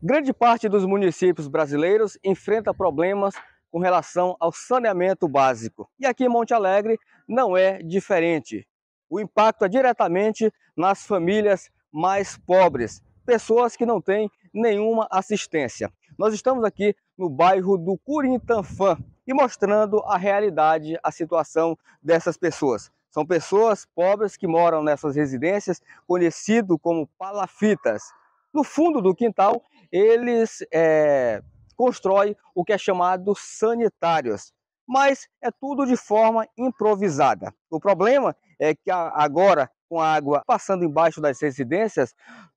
Grande parte dos municípios brasileiros enfrenta problemas com relação ao saneamento básico. E aqui em Monte Alegre não é diferente. O impacto é diretamente nas famílias mais pobres, pessoas que não têm nenhuma assistência. Nós estamos aqui no bairro do Curintanfã e mostrando a realidade, a situação dessas pessoas. São pessoas pobres que moram nessas residências, conhecido como palafitas. No fundo do quintal, eles é, constroem o que é chamado sanitários, mas é tudo de forma improvisada. O problema é que agora, com a água passando embaixo das residências,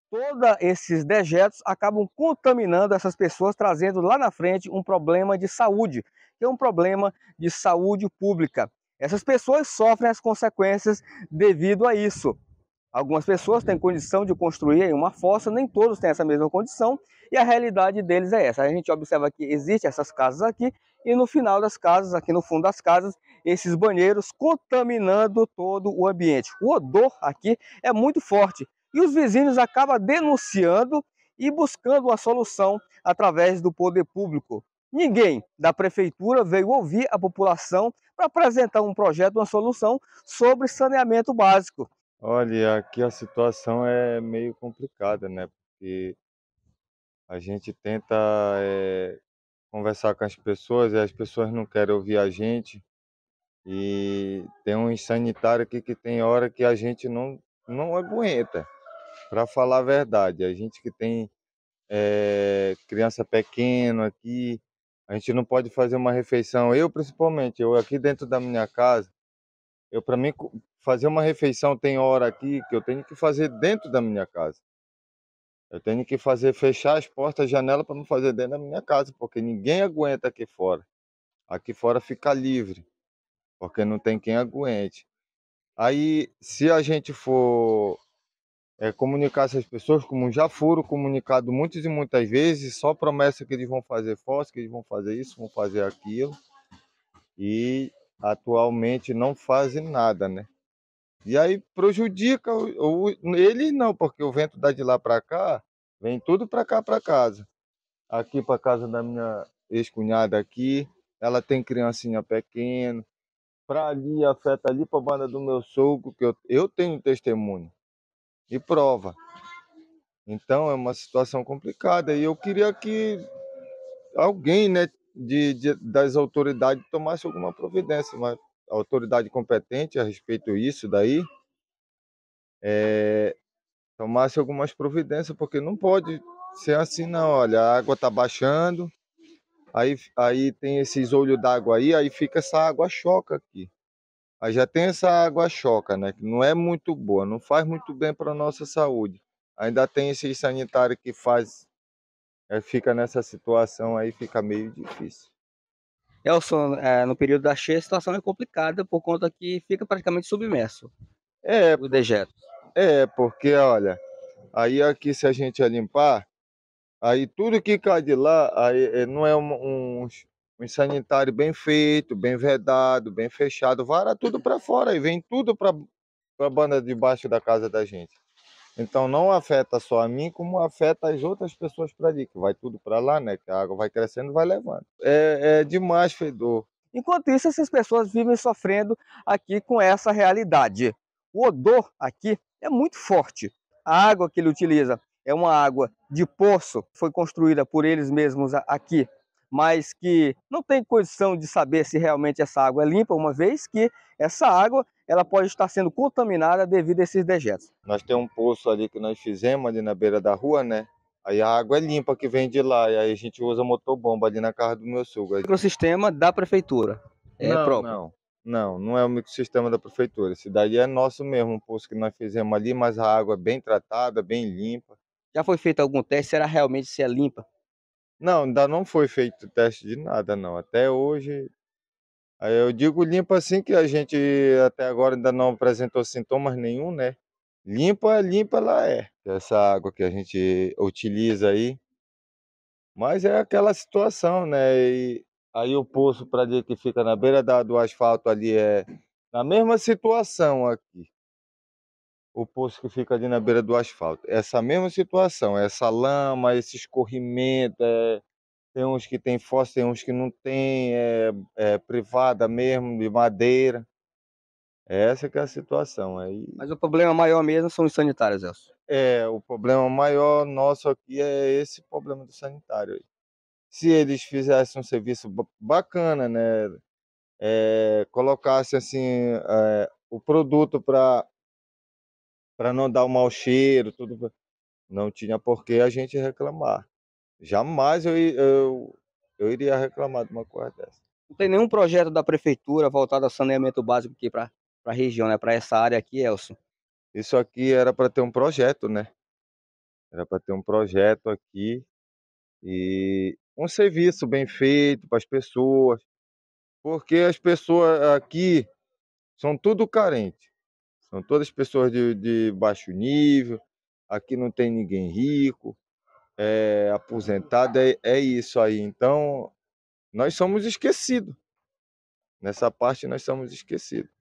todos esses dejetos acabam contaminando essas pessoas, trazendo lá na frente um problema de saúde, que é um problema de saúde pública. Essas pessoas sofrem as consequências devido a isso. Algumas pessoas têm condição de construir uma fossa, nem todos têm essa mesma condição, e a realidade deles é essa. A gente observa que existem essas casas aqui, e no final das casas, aqui no fundo das casas, esses banheiros contaminando todo o ambiente. O odor aqui é muito forte, e os vizinhos acabam denunciando e buscando uma solução através do poder público. Ninguém da prefeitura veio ouvir a população para apresentar um projeto, uma solução sobre saneamento básico. Olha, aqui a situação é meio complicada, né? Porque a gente tenta eh, conversar com as pessoas e as pessoas não querem ouvir a gente. E tem um sanitário aqui que tem hora que a gente não, não aguenta, para falar a verdade. A gente que tem eh, criança pequena aqui, a gente não pode fazer uma refeição. Eu, principalmente, eu aqui dentro da minha casa. Eu, para mim, fazer uma refeição tem hora aqui que eu tenho que fazer dentro da minha casa. Eu tenho que fazer fechar as portas, janela para não fazer dentro da minha casa, porque ninguém aguenta aqui fora. Aqui fora fica livre, porque não tem quem aguente. Aí, se a gente for é, comunicar essas pessoas, como já foram comunicados muitas e muitas vezes, só promessa que eles vão fazer força, que eles vão fazer isso, vão fazer aquilo. E atualmente não fazem nada, né? E aí prejudica o, o, não, porque o vento dá de lá para cá, vem tudo para cá para casa. Aqui para casa da minha ex-cunhada aqui, ela tem criancinha pequena. Para ali afeta ali para banda do meu sogro, que eu, eu tenho testemunho e prova. Então é uma situação complicada e eu queria que alguém, né, de, de, das autoridades tomassem alguma providência, mas a autoridade competente a respeito disso daí é, tomasse algumas providências, porque não pode ser assim não, olha, a água está baixando, aí, aí tem esses olhos d'água aí, aí fica essa água choca aqui. Aí já tem essa água choca, né? Que não é muito boa, não faz muito bem para a nossa saúde. Ainda tem esses sanitários que faz fica nessa situação aí, fica meio difícil. Elson, é, no período da cheia a situação é complicada por conta que fica praticamente submerso. É. O dejeto. É, porque, olha, aí aqui se a gente limpar, aí tudo que cai de lá, aí é, não é um, um, um sanitário bem feito, bem vedado, bem fechado, vara tudo para fora, e vem tudo para a banda de baixo da casa da gente. Então não afeta só a mim, como afeta as outras pessoas para ali, que vai tudo para lá, né? Que a água vai crescendo e vai levando. É, é demais fedor. Enquanto isso, essas pessoas vivem sofrendo aqui com essa realidade. O odor aqui é muito forte. A água que ele utiliza é uma água de poço, foi construída por eles mesmos aqui mas que não tem condição de saber se realmente essa água é limpa, uma vez que essa água ela pode estar sendo contaminada devido a esses dejetos. Nós temos um poço ali que nós fizemos ali na beira da rua, né? Aí a água é limpa que vem de lá, e aí a gente usa motobomba ali na casa do meu sogro. O microsistema da prefeitura é não, próprio? Não, não, não é o microsistema da prefeitura. Esse daí é nosso mesmo, um poço que nós fizemos ali, mas a água é bem tratada, bem limpa. Já foi feito algum teste? Será realmente se é limpa? Não, ainda não foi feito teste de nada não, até hoje aí eu digo limpa assim que a gente até agora ainda não apresentou sintomas nenhum, né. Limpa, limpa ela é, essa água que a gente utiliza aí. Mas é aquela situação, né, e aí o poço para dizer que fica na beira da do asfalto ali é na mesma situação aqui o poço que fica ali na beira do asfalto. Essa mesma situação, essa lama, esse escorrimento, é, tem uns que tem fossa tem uns que não tem, é, é, privada mesmo, de madeira. Essa que é a situação aí. Mas o problema maior mesmo são os sanitários, Elcio. É, o problema maior nosso aqui é esse problema do sanitário. Se eles fizessem um serviço bacana, né? É, colocasse assim é, o produto para para não dar um mau cheiro, tudo. Não tinha por que a gente reclamar. Jamais eu, eu, eu iria reclamar de uma coisa dessa. Não tem nenhum projeto da prefeitura voltado ao saneamento básico aqui para a região, né? para essa área aqui, Elson. Isso aqui era para ter um projeto, né? Era para ter um projeto aqui e um serviço bem feito para as pessoas, porque as pessoas aqui são tudo carentes. São todas pessoas de, de baixo nível, aqui não tem ninguém rico, é, aposentado, é, é isso aí. Então, nós somos esquecidos. Nessa parte, nós somos esquecidos.